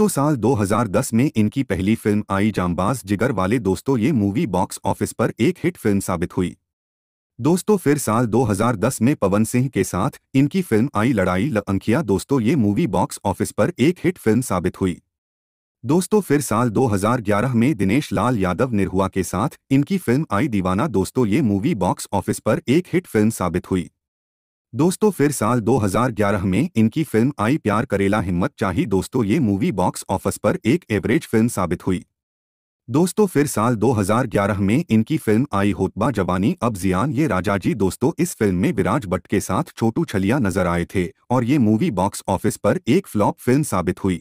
दोस्तों साल 2010 में इनकी पहली फिल्म आई जामबाज जिगर वाले दोस्तों ये मूवी बॉक्स ऑफिस पर एक हिट फिल्म साबित हुई दोस्तों फिर साल 2010 में पवन सिंह के साथ इनकी फिल्म आई लड़ाई लंखिया दोस्तों ये मूवी बॉक्स ऑफिस पर एक हिट फिल्म साबित हुई दोस्तों फिर साल 2011 में दिनेश लाल यादव निरहुआ के साथ इनकी फिल्म आई दीवाना दोस्तों ये मूवी बॉक्स ऑफिस पर एक हिट फिल्म साबित हुई दोस्तों फिर साल 2011 में इनकी फिल्म आई प्यार करेला हिम्मत चाही दोस्तों ये मूवी बॉक्स ऑफिस पर एक एवरेज फिल्म साबित हुई दोस्तों फिर साल 2011 में इनकी फिल्म आई होतबा जवानी अब जियान ये राजाजी दोस्तों इस फिल्म में विराज भट्ट के साथ छोटू छलिया नजर आए थे और ये मूवी बॉक्स ऑफिस पर एक फ्लॉप फिल्म साबित हुई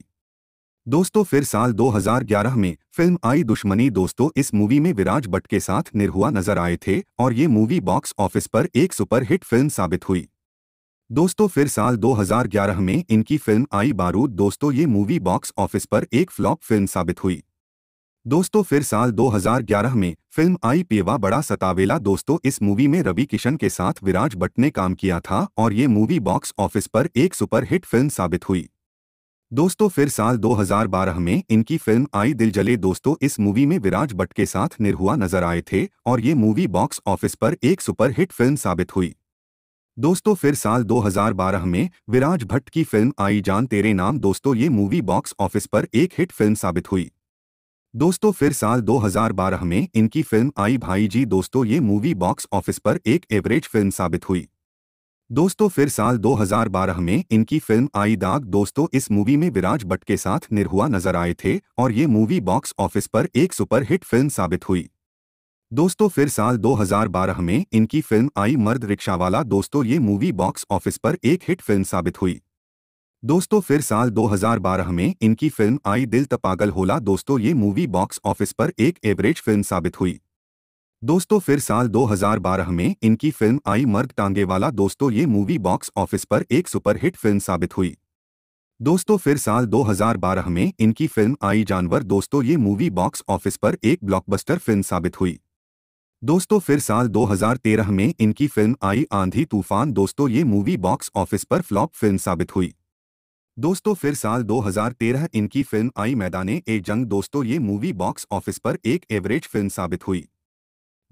दोस्तों फिर साल 2011 में फिल्म आई दुश्मनी दोस्तों इस मूवी में विराज भट्ट के साथ निरहुआ नजर आए थे और ये मूवी बॉक्स ऑफिस पर एक सुपरहिट फिल्म साबित हुई दोस्तों फिर साल 2011 में इनकी फिल्म आई बारूद दोस्तों ये मूवी बॉक्स ऑफिस पर एक फ्लॉप फिल्म साबित हुई दोस्तों फिर साल 2011 में फिल्म आई पेवा बड़ा सतावेला दोस्तों इस मूवी में रवि किशन के साथ विराज भट्ट ने काम किया था और ये मूवी बॉक्स ऑफिस पर एक सुपरहिट फिल्म साबित हुई दोस्तों फिर साल 2012 में इनकी फिल्म आई दिल जले दोस्तों इस मूवी में विराज भट्ट के साथ निरहुआ नजर आए थे और ये मूवी बॉक्स ऑफिस पर एक सुपरहिट फिल्म साबित हुई दोस्तों फिर साल 2012 में विराज भट्ट की फिल्म आई जान तेरे नाम दोस्तों ये मूवी बॉक्स ऑफिस पर एक हिट फिल्म साबित हुई दोस्तों फिर साल 2012 में इनकी फिल्म आई भाई जी दोस्तों ये मूवी बॉक्स ऑफिस पर एक एवरेज फिल्म साबित हुई दोस्तों फिर साल 2012 में इनकी फिल्म आई दाग दोस्तों इस मूवी में विराज भट्ट के साथ निरहुआ नजर आए थे और ये मूवी बॉक्स ऑफिस पर एक सुपरहिट फिल्म साबित हुई दोस्तों फिर साल 2012 में इनकी फिल्म आई मर्द रिक्शावाला दोस्तों ये मूवी बॉक्स ऑफिस पर एक हिट फिल्म साबित हुई दोस्तों फिर साल 2012 में इनकी फिल्म आई दिल तपागल होला दोस्तों ये मूवी बॉक्स ऑफिस पर एक एवरेज फिल्म साबित हुई दोस्तों फिर साल 2012 में इनकी फिल्म आई मर्द टांगे वाला दोस्तों ये मूवी बॉक्स ऑफिस पर एक सुपरहिट फिल्म साबित हुई दोस्तों फिर साल 2012 में इनकी फिल्म आई जानवर दोस्तों ये मूवी बॉक्स ऑफिस पर एक ब्लॉकबस्टर फिल्म साबित हुई दोस्तों फिर साल 2013 में इनकी फिल्म आई आंधी तूफान दोस्तों ये मूवी बॉक्स ऑफिस पर फ्लॉप फिल्म साबित हुई दोस्तों फिर साल 2013 इनकी फिल्म आई मैदाने ए जंग दोस्तों ये मूवी बॉक्स ऑफिस पर एक एवरेज फिल्म साबित हुई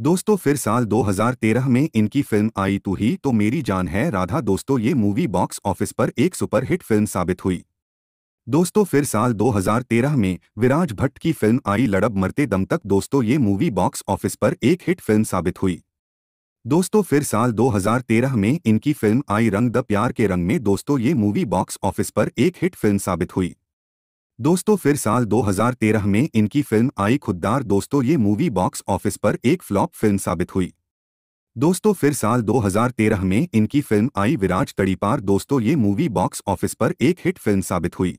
दोस्तों फिर साल 2013 में इनकी फिल्म आई तू ही तो मेरी जान है राधा दोस्तों ये मूवी बॉक्स ऑफिस पर एक सुपरहिट फिल्म साबित हुई दोस्तों फिर साल 2013 में विराज भट्ट की फिल्म आई लड़ब मरते दम तक दोस्तों ये मूवी बॉक्स ऑफिस पर एक हिट फिल्म साबित हुई दोस्तों फिर साल 2013 में इनकी फिल्म आई रंग द प्यार के रंग में दोस्तों ये मूवी बॉक्स ऑफिस पर एक हिट फिल्म साबित हुई दोस्तों फिर साल 2013 में इनकी फिल्म आई खुददार दोस्तों ये मूवी बॉक्स ऑफिस पर एक फ्लॉप फिल्म साबित हुई दोस्तों फिर साल 2013 में इनकी फिल्म आई विराज तड़ीपार दोस्तों ये मूवी बॉक्स ऑफिस पर एक हिट फिल्म साबित हुई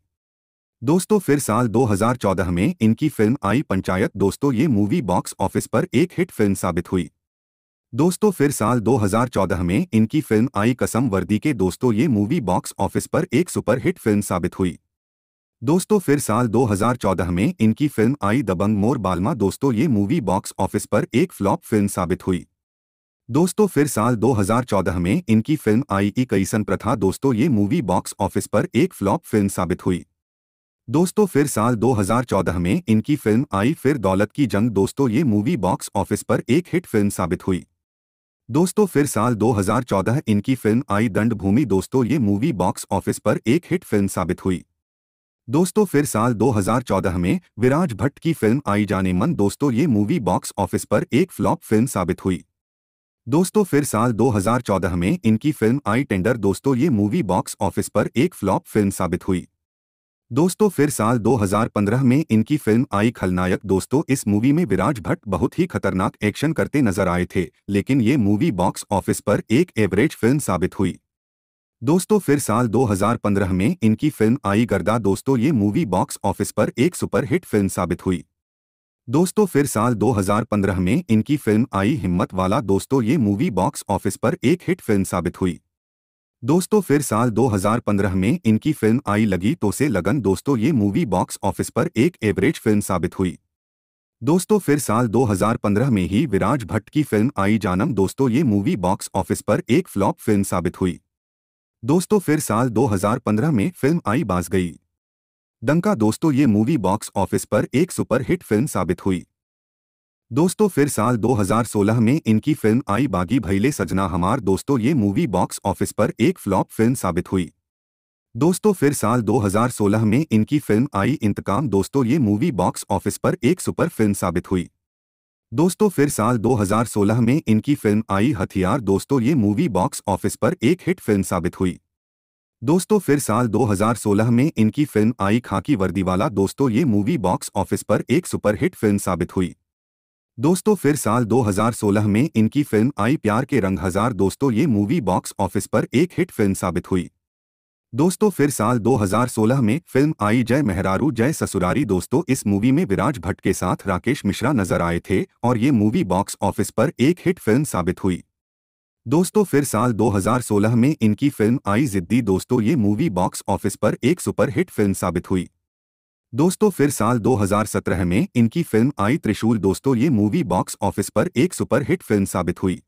दोस्तों फिर साल 2014 में इनकी फिल्म आई पंचायत दोस्तों ये मूवी बॉक्स ऑफिस पर एक हिट फिल्म साबित हुई दोस्तों फिर साल 2014 में इनकी फिल्म आई कसम वर्दी के दोस्तों ये मूवी बॉक्स ऑफिस पर एक सुपरहिट फिल्म साबित हुई दोस्तों फिर साल 2014 में इनकी फिल्म आई दबंग मोर बालमा दोस्तों ये मूवी बॉक्स ऑफिस पर एक फ्लॉप फिल्म साबित हुई दोस्तों फिर साल 2014 में इनकी फिल्म आई ई कईसन प्रथा दोस्तों ये मूवी बॉक्स ऑफिस पर एक फ्लॉप फिल्म साबित हुई दोस्तों फिर साल 2014 में इनकी फिल्म आई फिर दौलत की जंग दोस्तों ये मूवी बॉक्स ऑफिस पर एक हिट फिल्म साबित हुई दोस्तों फिर साल 2014 इनकी फिल्म आई दंड भूमि दोस्तों ये मूवी बॉक्स ऑफिस पर एक हिट फिल्म साबित हुई दोस्तों फिर साल 2014 में विराज भट्ट की फिल्म आई जाने मन दोस्तों ये मूवी बॉक्स ऑफिस पर एक फ्लॉप फिल्म साबित हुई दोस्तों फिर साल 2014 में इनकी फिल्म आई टेंडर दोस्तों ये मूवी बॉक्स ऑफिस पर एक फ्लॉप फिल्म साबित हुई दोस्तों फिर साल 2015 में इनकी फिल्म आई खलनायक दोस्तों इस मूवी में विराज भट्ट बहुत ही खतरनाक एक्शन करते नजर आए थे लेकिन ये मूवी बॉक्स ऑफिस पर एक एवरेज फिल्म साबित हुई दोस्तों फिर साल 2015 में इनकी फिल्म आई गर्दा दोस्तों ये मूवी बॉक्स ऑफिस पर एक सुपरहिट फिल्म साबित हुई दोस्तों फिर साल 2015 में इनकी फिल्म आई हिम्मत वाला दोस्तों ये मूवी बॉक्स ऑफिस पर एक हिट फिल्म साबित हुई दोस्तों फिर साल 2015 में इनकी फिल्म आई लगी तो से लगन दोस्तों ये मूवी बॉक्स ऑफिस पर एक एवरेज फिल्म साबित हुई दोस्तों फिर साल 2015 में ही विराज भट्ट की फिल्म आई जानम दोस्तों ये मूवी बॉक्स ऑफिस पर एक फ्लॉप फिल्म साबित हुई दोस्तों फिर साल 2015 में फिल्म आई बाज गई दंका दोस्तों ये मूवी बॉक्स ऑफिस पर एक सुपरहिट फिल्म साबित हुई दोस्तों फिर साल 2016 में इनकी फिल्म आई बागी भैले सजना हमार दोस्तों ये मूवी बॉक्स ऑफिस पर एक फ्लॉप फिल्म साबित हुई दोस्तों फिर साल 2016 में इनकी फिल्म आई इंतकाम दोस्तों ये मूवी बॉक्स ऑफिस पर एक सुपर फिल्म साबित हुई दोस्तों फिर साल 2016 में इनकी फिल्म आई हथियार दोस्तों ये मूवी बॉक्स ऑफिस पर एक हिट फिल्म साबित हुई दोस्तों फिर साल 2016 में इनकी फिल्म आई खाकी वर्दीवाला दोस्तों ये मूवी बॉक्स ऑफिस पर एक सुपर हिट फिल्म साबित हुई दोस्तों फिर साल 2016 में इनकी फिल्म आई प्यार के रंग हजार दोस्तों ये मूवी बॉक्स ऑफिस पर एक हिट फिल्म साबित हुई दोस्तों फिर साल 2016 में फिल्म आई जय मेहरारू जय ससुरारी दोस्तों इस मूवी में विराज भट्ट के साथ राकेश मिश्रा नजर आए थे और ये मूवी बॉक्स ऑफिस पर एक हिट फिल्म साबित हुई दोस्तों फिर साल 2016 में इनकी फिल्म आई जिद्दी दोस्तों ये मूवी बॉक्स ऑफिस पर एक सुपर हिट फिल्म साबित हुई दोस्तों फिर साल 2017 में इनकी फिल्म आई त्रिशूल दोस्तों ये मूवी बॉक्स ऑफिस पर एक सुपरहिट फिल्म साबित हुई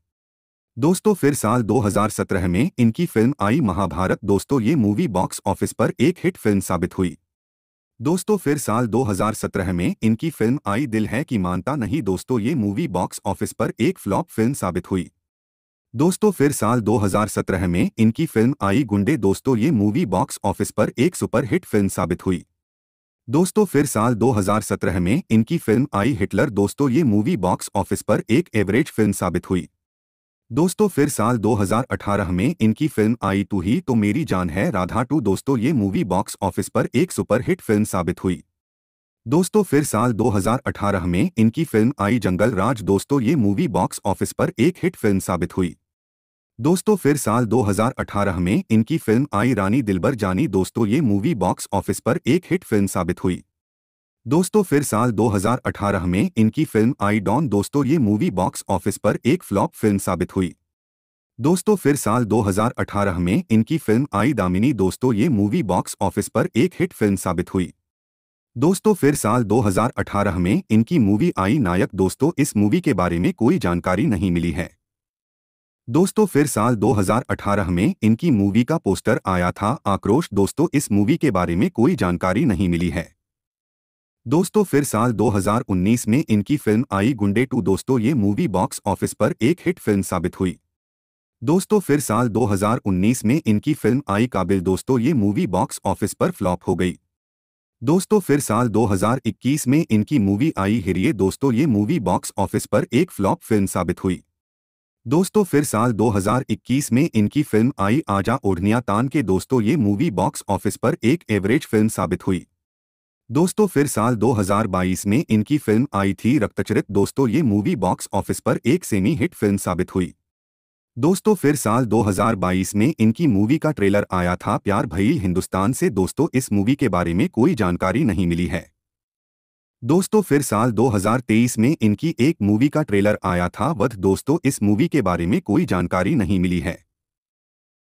दोस्तों फिर साल 2017 में इनकी फिल्म आई महाभारत दोस्तों ये मूवी बॉक्स ऑफिस पर एक हिट फिल्म साबित हुई दोस्तों फिर साल 2017 में इनकी फिल्म आई दिल है कि मानता नहीं दोस्तों ये मूवी बॉक्स ऑफिस पर एक फ्लॉप फिल्म साबित हुई दोस्तों फिर साल 2017 में इनकी फिल्म आई गुंडे दोस्तों ये मूवी बॉक्स ऑफिस पर एक सुपरहिट फिल्म साबित हुई दोस्तों फिर साल 2017 में इनकी फिल्म आई हिटलर दोस्तों ये मूवी बॉक्स ऑफिस पर एक एवरेज फिल्म साबित हुई दोस्तों फिर साल 2018 में इनकी फिल्म आई तू ही तो मेरी जान है राधा टू दोस्तों ये मूवी बॉक्स ऑफिस पर एक सुपरहिट फिल्म साबित हुई दोस्तों फिर साल 2018 में इनकी फिल्म आई जंगल राज दोस्तों ये मूवी बॉक्स ऑफिस पर एक हिट फिल्म साबित हुई दोस्तों फिर साल 2018 में इनकी फिल्म आई रानी दिलबर जानी दोस्तों ये मूवी बॉक्स ऑफिस पर एक हिट फिल्म साबित हुई दोस्तों फिर साल 2018 में इनकी फिल्म आई डॉन दोस्तों ये मूवी बॉक्स ऑफिस पर एक फ्लॉप फिल्म साबित हुई दोस्तों फिर साल 2018 में इनकी फिल्म आई दामिनी दोस्तों ये मूवी बॉक्स ऑफिस पर एक हिट फिल्म साबित हुई दोस्तों फिर साल 2018 में इनकी मूवी आई नायक दोस्तों इस मूवी के बारे में कोई जानकारी नहीं मिली है दोस्तों फिर साल 2018 में इनकी मूवी का पोस्टर आया था आक्रोश दोस्तों इस मूवी के बारे में कोई जानकारी नहीं मिली है दोस्तों फिर साल 2019 में इनकी फिल्म आई गुंडे टू दोस्तों ये मूवी बॉक्स ऑफिस पर एक हिट फिल्म साबित हुई दोस्तों फिर साल 2019 में इनकी फिल्म आई काबिल दोस्तों ये मूवी बॉक्स ऑफिस पर फ्लॉप हो गई दोस्तों फिर साल 2021 में इनकी मूवी आई हिरिए दोस्तों ये मूवी बॉक्स ऑफिस पर एक फ्लॉप फिल्म साबित हुई दोस्तों फिर साल 2021 में इनकी फिल्म आई आजा ओढ़निया तान के दोस्तों ये मूवी बॉक्स ऑफिस पर एक एवरेज फिल्म साबित हुई दोस्तों फिर साल 2022 में इनकी फिल्म आई थी रक्तचरित दोस्तों ये मूवी बॉक्स ऑफिस पर एक सेमी हिट फिल्म साबित हुई दोस्तों फिर साल 2022 में इनकी मूवी का ट्रेलर आया था प्यार भई हिंदुस्तान से दोस्तों इस मूवी के बारे में कोई जानकारी नहीं मिली है दोस्तों फिर साल 2023 में इनकी एक मूवी का ट्रेलर आया था वध दोस्तों इस मूवी के बारे में कोई जानकारी नहीं मिली है